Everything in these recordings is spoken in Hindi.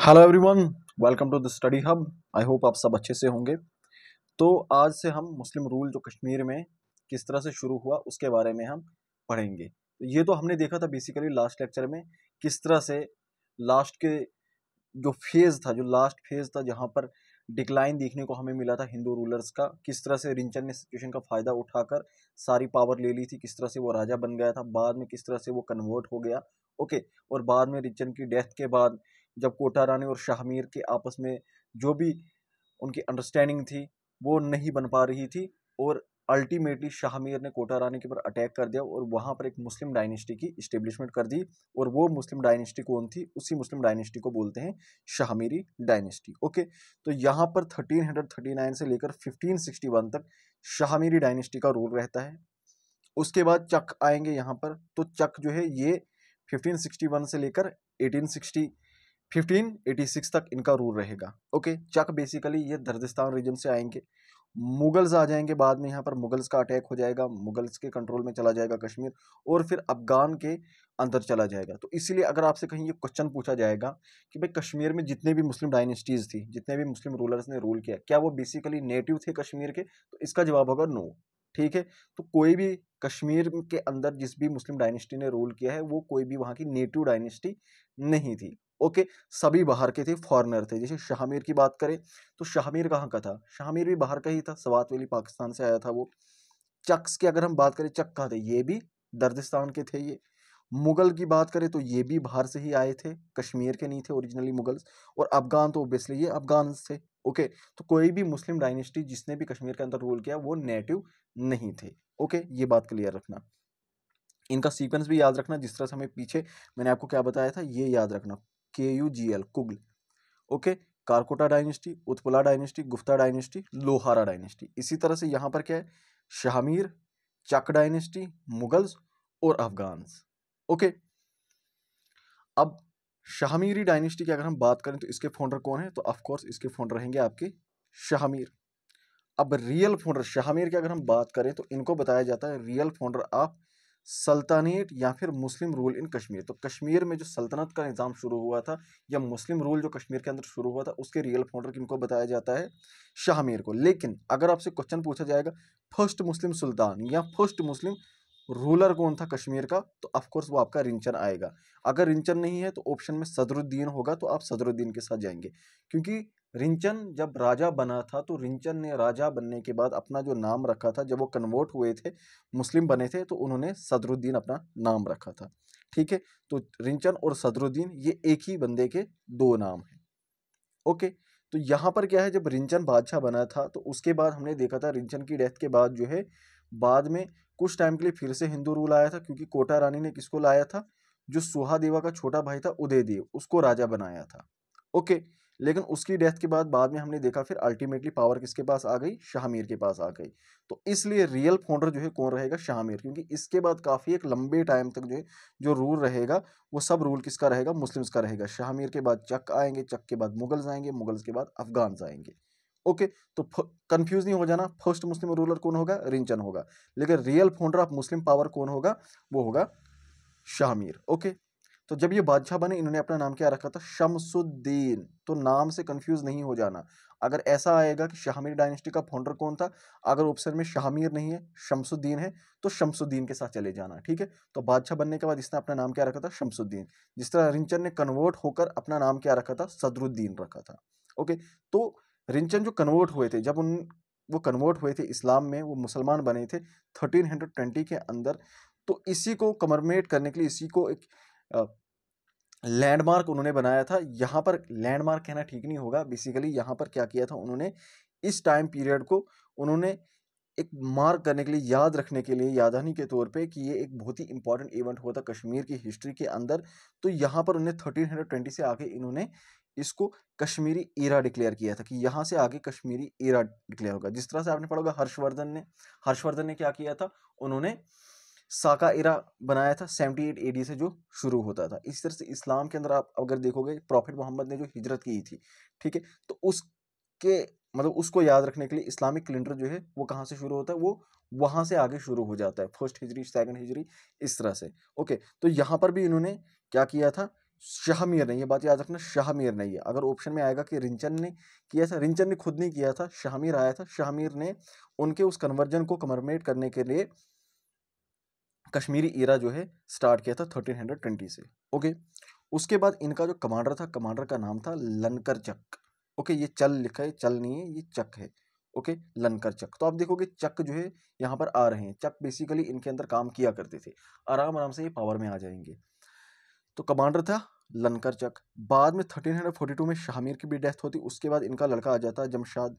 hello everyone welcome to the study hub I hope आप सब अच्छे से होंगे तो आज से हम मुस्लिम रूल जो कश्मीर में किस तरह से शुरू हुआ उसके बारे में हम पढ़ेंगे तो ये तो हमने देखा था बेसिकली लास्ट लेक्चर में किस तरह से लास्ट के जो फेज़ था जो लास्ट फेज़ था जहाँ पर डिक्लाइन देखने को हमें मिला था हिंदू रूलर्स का किस तरह से रिंचन ने सिचुएशन का फ़ायदा उठाकर सारी पावर ले ली थी किस तरह से वो राजा बन गया था बाद में किस तरह से वो कन्वर्ट हो गया ओके और बाद में रिंचन की डेथ के बाद जब कोटा रानी और शाहमीर के आपस में जो भी उनकी अंडरस्टैंडिंग थी वो नहीं बन पा रही थी और अल्टीमेटली शाहमीर ने कोटा रानी के ऊपर अटैक कर दिया और वहाँ पर एक मुस्लिम डायनेस्टी की इस्टेब्लिशमेंट कर दी और वो मुस्लिम डायनेस्टी कौन थी उसी मुस्लिम डायनेस्टी को बोलते हैं शाहमीरी डायनेस्टी ओके तो यहाँ पर 1339 से लेकर 1561 तक शाहमीरी डायनेस्टी का रूल रहता है उसके बाद चक आएंगे यहाँ पर तो चक जो है ये वन से लेकर सिक्सटी 1586 तक इनका रूल रहेगा ओके चक बेसिकली ये दर्दिस्तान रीजन से आएंगे मुगल्स आ जाएंगे बाद में यहाँ पर मुगल्स का अटैक हो जाएगा मुगल्स के कंट्रोल में चला जाएगा कश्मीर और फिर अफगान के अंदर चला जाएगा तो इसीलिए अगर आपसे कहीं ये क्वेश्चन पूछा जाएगा कि भाई कश्मीर में जितने भी मुस्लिम डायनेस्टीज़ थी जितने भी मुस्लिम रूलर्स ने रूल किया क्या वो बेसिकली नेटिव थे कश्मीर के तो इसका जवाब होगा नो ठीक है तो कोई भी कश्मीर के अंदर जिस भी मुस्लिम डायनेस्टी ने रूल किया है वो कोई भी वहाँ की नेटिव डायनेस्टी नहीं थी ओके सभी बाहर के थे फॉरनर थे जैसे शाहमीर की बात करें तो शाहमीर कहाँ का था शाहमीर भी बाहर का ही था सवात वेली पाकिस्तान से आया था वो चक्स की अगर हम बात करें चक कहाँ थे ये भी दर्दिस्तान के थे ये मुग़ल की बात करें तो ये भी बाहर से ही आए थे कश्मीर के नहीं थे ओरिजिनली मुग़ल्स और अफ़गान तो ओबियसली ये अफ़गान थे ओके तो कोई भी मुस्लिम डायनेस्टी जिसने भी कश्मीर के अंदर रूल किया वो नेटिव नहीं थे ओके ये बात क्लियर रखना इनका सीक्वेंस भी याद रखना जिस तरह से हमें पीछे मैंने आपको क्या बताया था ये याद रखना के यू जी एल कुगल okay Karkota dynasty Utpala dynasty Gupta dynasty Lohara dynasty इसी तरह से यहाँ पर क्या है शाहमीर चक डायनेस्टी मुगल्स और अफगान्स ओके अब शाहमीरी डायनेस्टी की अगर हम बात करें तो इसके फाउंडर कौन है तो ऑफकोर्स इसके फाउंडर रहेंगे आपके शाहमीर अब रियल फाउंडर शाहमीर की अगर हम बात करें तो इनको बताया जाता है रियल फाउंडर ऑफ सल्तनेट या फिर मुस्लिम रूल इन कश्मीर तो कश्मीर में जो सल्तनत का निज़ाम शुरू हुआ था या मुस्लिम रूल जो कश्मीर के अंदर शुरू हुआ था उसके रियल फाउंडर किनको बताया जाता है शाहमीर को लेकिन अगर आपसे क्वेश्चन पूछा जाएगा फर्स्ट मुस्लिम सुल्तान या फर्स्ट मुस्लिम रूलर कौन था कश्मीर का तो ऑफकोर्स वो आपका रिंचन आएगा अगर रिंचन नहीं है तो ऑप्शन में सदरुद्दीन होगा तो आप सदरुद्दीन के साथ जाएंगे क्योंकि रिंचन जब राजा बना था तो रिंचन ने राजा बनने के बाद अपना जो नाम रखा था जब वो कन्वर्ट हुए थे मुस्लिम बने थे तो उन्होंने सदरुद्दीन अपना नाम रखा था ठीक है तो रिंचन और सदरुद्दीन ये एक ही बंदे के दो नाम हैं ओके तो यहाँ पर क्या है जब रिंचन बादशाह बना था तो उसके बाद हमने देखा था रिंचन की डेथ के बाद जो है बाद में कुछ टाइम के लिए फिर से हिंदू रूल आया था क्योंकि कोटा रानी ने किसको लाया था जो सुहादेवा का छोटा भाई था उदयदेव उसको राजा बनाया था ओके लेकिन उसकी डेथ के बाद बाद में हमने देखा फिर अल्टीमेटली पावर किसके पास आ गई शाहमीर के पास आ गई तो इसलिए रियल फाउंडर जो है कौन रहेगा शाहमीर क्योंकि इसके बाद काफ़ी एक लंबे टाइम तक जो है जो रूल रहेगा वो सब रूल किसका रहेगा मुस्लिम्स का रहेगा शाहमीर के बाद चक आएंगे चक के बाद मुगल्स आएंगे मुगल्स के बाद अफगान्स आएंगे ओके तो कंफ्यूज नहीं हो जाना फर्स्ट मुस्लिम रूलर कौन होगा रिंचन होगा लेकिन real founder of Muslim power कौन होगा वो होगा शाहमीर ओके तो जब ये बादशाह बने इन्होंने अपना नाम क्या रखा था शमसुद्दीन तो नाम से कंफ्यूज नहीं हो जाना अगर ऐसा आएगा कि शाहमीर डायनेस्टी का फाउंडर कौन था अगर ऑप्शन में शाहमीर नहीं है शमसुद्दीन है तो शमसुद्दीन के साथ चले जाना ठीक है तो बादशाह बनने के बाद इसने अपना नाम क्या रखा था शमसुद्दीन जिस तरह रिंचन ने कन्वर्ट होकर अपना नाम क्या रखा था सदरुद्दीन रखा था ओके तो रिंचन जो कन्वर्ट हुए थे जब उन वो कन्वर्ट हुए थे इस्लाम में वो मुसलमान बने थे थर्टीन के अंदर तो इसी को कमरमेट करने के लिए इसी को एक लैंडमार्क उन्होंने बनाया था यहाँ पर लैंडमार्क कहना ठीक नहीं होगा बेसिकली यहाँ पर क्या किया था उन्होंने इस टाइम पीरियड को उन्होंने एक मार्क करने के लिए याद रखने के लिए यादहानी के तौर पे कि ये एक बहुत ही इंपॉर्टेंट इवेंट हुआ था कश्मीर की हिस्ट्री के अंदर तो यहाँ पर उन्हें थर्टीन हंड्रेड ट्वेंटी से आगे इन्होंने इसको कश्मीरी ईरा डिक्लेयर किया था कि यहाँ से आगे कश्मीरी ईरा डिक्लेयर होगा जिस तरह से आपने पढ़ा होगा हर्षवर्धन ने हर्षवर्धन ने क्या किया था उन्होंने साका इरा बनाया था सेवेंटी एट एडी से जो शुरू होता था इस तरह से इस्लाम के अंदर आप अगर देखोगे प्रॉफिट मोहम्मद ने जो हिजरत की थी ठीक है तो उसके मतलब उसको याद रखने के लिए इस्लामिक कैलेंडर जो है वो कहाँ से शुरू होता है वो वहाँ से आगे शुरू हो जाता है फर्स्ट हिजरी सेकंड हिजरी इस तरह से ओके तो यहाँ पर भी इन्होंने क्या किया था शाहमीर ने ये बात याद रखना शाहमीर ने यह अगर ऑप्शन में आएगा कि रिंचन ने किया था रिंचन ने खुद नहीं किया था शाहमीर आया था शाहमीर ने उनके उस कन्वर्जन को कमरमेट करने के लिए कश्मीरी इरा जो है स्टार्ट किया था थर्टीन हंड्रेड ट्वेंटी से ओके उसके बाद इनका जो कमांडर था कमांडर का नाम था लनकर चक ओके ये चल लिखा है चल नहीं है ये चक है ओके लनकर चक तो आप देखोगे चक जो है यहाँ पर आ रहे हैं चक बेसिकली इनके अंदर काम किया करते थे आराम आराम से ये पावर में आ जाएंगे तो कमांडर था लनकर चक बाद में थर्टीन हंड्रेड फोर्टी टू में शाहमीर की भी डेथ होती उसके बाद इनका लड़का आ जाता जमशाद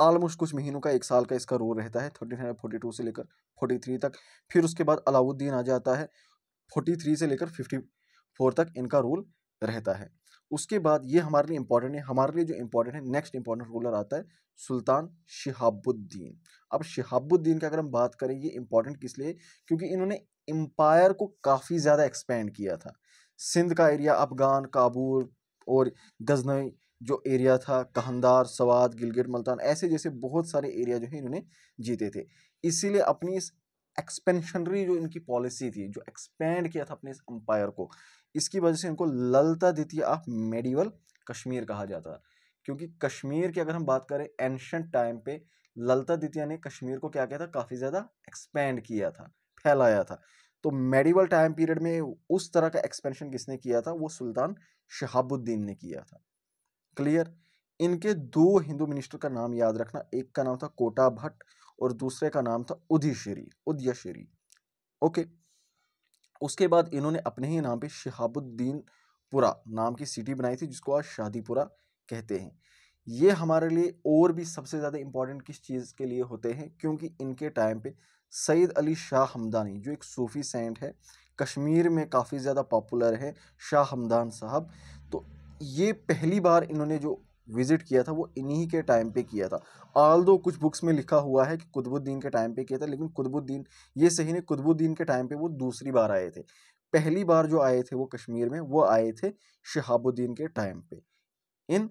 ऑलमोस्ट कुछ महीनों का एक साल का इसका रूल रहता है थर्टी हंड्रेड फोर्टी टू से लेकर फोर्टी थ्री तक फिर उसके बाद अलाउद्दीन आ जाता है फोर्टी थ्री से लेकर फिफ्टी फोर तक इनका रूल रहता है उसके बाद ये हमारे लिए इंपॉर्टेंट है हमारे लिए जो इम्पॉर्टेंट है नेक्स्ट इंपॉर्टेंट रूलर आता है सुल्तान शहाबुद्दीन अब शहाबुद्दीन की अगर हम बात करें ये इंपॉर्टेंट किस लिए क्योंकि इन्होंने एम्पायर को काफ़ी ज़्यादा एक्सपेंड किया था सिंध का एरिया अफगान काबुल और गजनई जो एरिया था कहंदार सवाद गिलगिट मुल्तान ऐसे जैसे बहुत सारे एरिया जो है इन्होंने जीते थे इसीलिए अपनी इस एक्सपेंशनरी जो इनकी पॉलिसी थी जो एक्सपेंड किया था अपने इस अम्पायर को इसकी वजह से इनको ललता द्वितीय ऑफ मेडिवल कश्मीर कहा जाता है क्योंकि कश्मीर की अगर हम बात करें एंशंट टाइम पे ललता द्वितीय ने कश्मीर को क्या किया था काफ़ी ज़्यादा एक्सपेंड किया था फैलाया था तो मेडिवल टाइम पीरियड में उस तरह का एक्सपेंशन किसने किया था वो सुल्तान शहाबुद्दीन ने किया था क्लियर इनके दो हिंदू मिनिस्टर का नाम याद रखना एक का नाम था कोटा भट्ट और दूसरे का नाम था उदिशेरी उदयशेरी ओके उसके बाद इन्होंने अपने ही नाम पे शहाबुद्दीनपुरा नाम की सिटी बनाई थी जिसको आज शादीपुरा कहते हैं ये हमारे लिए और भी सबसे ज़्यादा इम्पॉर्टेंट किस चीज़ के लिए होते हैं क्योंकि इनके टाइम पे सईद अली शाह हमदानी जो एक सूफ़ी सेंट है कश्मीर में काफ़ी ज़्यादा पॉपुलर है शाह हमदान साहब ये पहली बार इन्होंने जो विज़िट किया था वो इन्हीं के टाइम पे किया था आल दो कुछ बुक्स में लिखा हुआ है कि कुतुबुद्दीन के टाइम पे किया था लेकिन कुतुबुद्दीन ये सही नहीं कुतुबुद्दीन के टाइम पे वो दूसरी बार आए थे पहली बार जो आए थे वो कश्मीर में वो आए थे शहाबुद्दीन के टाइम पे इन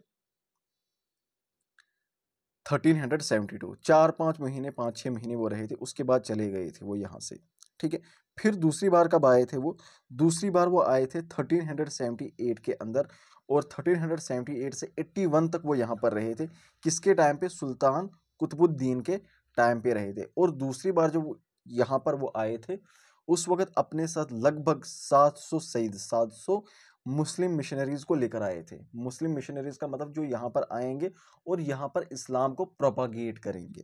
1372 चार पाँच महीने पाँच छः महीने वो रहे थे उसके बाद चले गए थे वो यहाँ से ठीक है फिर दूसरी बार कब आए थे वो दूसरी बार वो आए थे थर्टीन हंड्रेड एट के अंदर और थर्टीन हंड्रेड एट से एट्टी वन तक वो यहाँ पर रहे थे किसके टाइम पे सुल्तान कुतुबुद्दीन के टाइम पे रहे थे और दूसरी बार जो यहाँ पर वो आए थे उस वक़्त अपने साथ लगभग सात सौ सईद सौ मुस्लिम मिशनरीज़ को लेकर आए थे मुस्लिम मिशनरीज़ का मतलब जो यहाँ पर आएंगे और यहाँ पर इस्लाम को प्रोपागेट करेंगे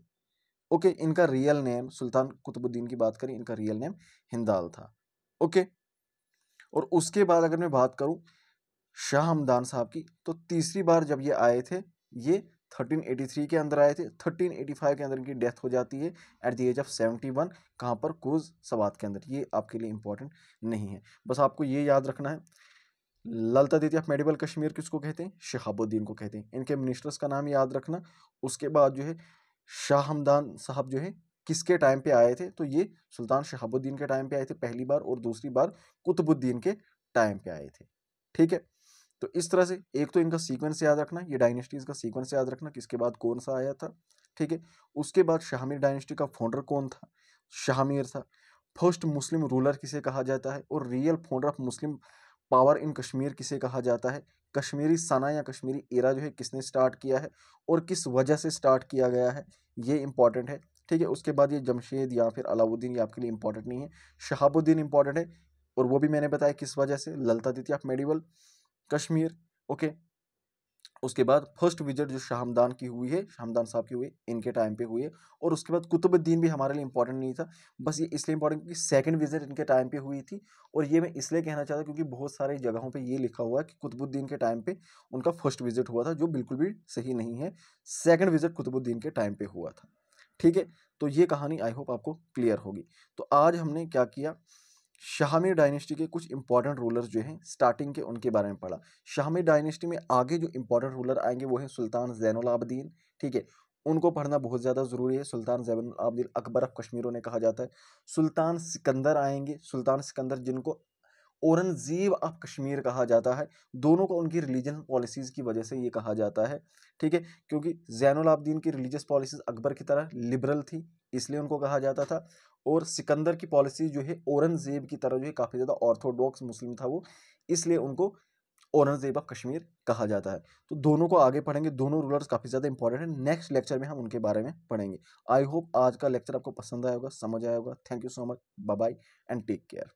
ओके इनका रियल नेम सुल्तान कुतुबुद्दीन की बात करें इनका रियल नेम हिंदाल था ओके और उसके बाद अगर मैं बात करूं शाह हमदान साहब की तो तीसरी बार जब ये आए थे ये 1383 के अंदर आए थे 1385 के अंदर इनकी डेथ हो जाती है at the age of 71 one कहाँ पर कोज सवाद के अंदर ये आपके लिए इंपॉर्टेंट नहीं है बस आपको ये याद रखना है ललता दीदी ऑफ मेडिकल कश्मीर किसको कहते हैं शहाबुद्दीन को कहते हैं इनके मिनिस्टर्स का नाम याद रखना उसके बाद जो है शाह हमदान साहब जो है किसके टाइम पे आए थे तो ये सुल्तान शहाबुद्दीन के टाइम पे आए थे पहली बार और दूसरी बार कुतुबुद्दीन के टाइम पे आए थे ठीक है तो इस तरह से एक तो इनका सीक्वेंस याद रखना ये डायनेस्टीज़ का सीक्वेंस याद रखना किसके बाद कौन सा आया था ठीक है उसके बाद शाहमीर डायनेस्टी का फाउंडर कौन था शाहमीर था फर्स्ट मुस्लिम रूलर किसे कहा जाता है और real founder of Muslim power in Kashmir किसे कहा जाता है कश्मीरी सना या कश्मीरी एरा जो है किसने स्टार्ट किया है और किस वजह से स्टार्ट किया गया है ये इंपॉर्टेंट है ठीक है उसके बाद ये जमशेद या फिर अलाउद्दीन ये आपके लिए इंपॉर्टेंट नहीं है शहाबुद्दीन इंपॉर्टेंट है और वो भी मैंने बताया किस वजह से Lalitaditya of medieval Kashmir okay उसके बाद फर्स्ट विजिट जो शाहमदान की हुई है शाहमदान साहब की हुई इनके टाइम पे हुई है और उसके बाद कुतुबुद्दीन भी हमारे लिए इंपॉर्टेंट नहीं था बस ये इसलिए इंपॉर्टेंट क्योंकि सेकंड विजिट इनके टाइम पे हुई थी और ये मैं इसलिए कहना चाहता हूँ क्योंकि बहुत सारे जगहों पे ये लिखा हुआ है कि कुतुबुद्दीन के टाइम पर उनका फर्स्ट विजिट हुआ था जो बिल्कुल भी सही नहीं है सेकेंड विजिट कुतुबुद्दीन के टाइम पर हुआ था ठीक है तो ये कहानी आई होप आपको क्लियर होगी तो आज हमने क्या किया शाहमी डायनेस्टी के कुछ इंपॉर्टेंट रूलर जो हैं स्टार्टिंग के उनके बारे में पढ़ा शाहमी डायनेस्टी में आगे जो इंपॉर्टेंट रूलर आएंगे वो हैं सुल्तान जैनुल आबदीन ठीक है उनको पढ़ना बहुत ज़्यादा ज़रूरी है सुल्तान जैनुल आबदीन अकबर ऑफ कश्मीर उन्हें कहा जाता है सुल्तान सिकंदर आएंगे सुल्तान सिकंदर जिनको औरंगज़ेब ऑफ कश्मीर कहा जाता है दोनों को उनकी रिलीजन पॉलिसीज़ की वजह से ये कहा जाता है ठीक है क्योंकि जैनुल आबदीन की रिलीजियस पॉलिसीज़ अकबर की तरह लिबरल थी इसलिए उनको कहा जाता था और सिकंदर की पॉलिसी जो है औरंगजेब की तरह जो है काफ़ी ज़्यादा ऑर्थोडॉक्स मुस्लिम था वो इसलिए उनको औरंगजेब ऑफ कश्मीर कहा जाता है तो दोनों को आगे पढ़ेंगे दोनों रूलर्स काफ़ी ज़्यादा इंपॉर्टेंट हैं नेक्स्ट लेक्चर में हम उनके बारे में पढ़ेंगे आई होप आज का लेक्चर आपको पसंद आया होगा समझ आया होगा thank you so much bye bye and take care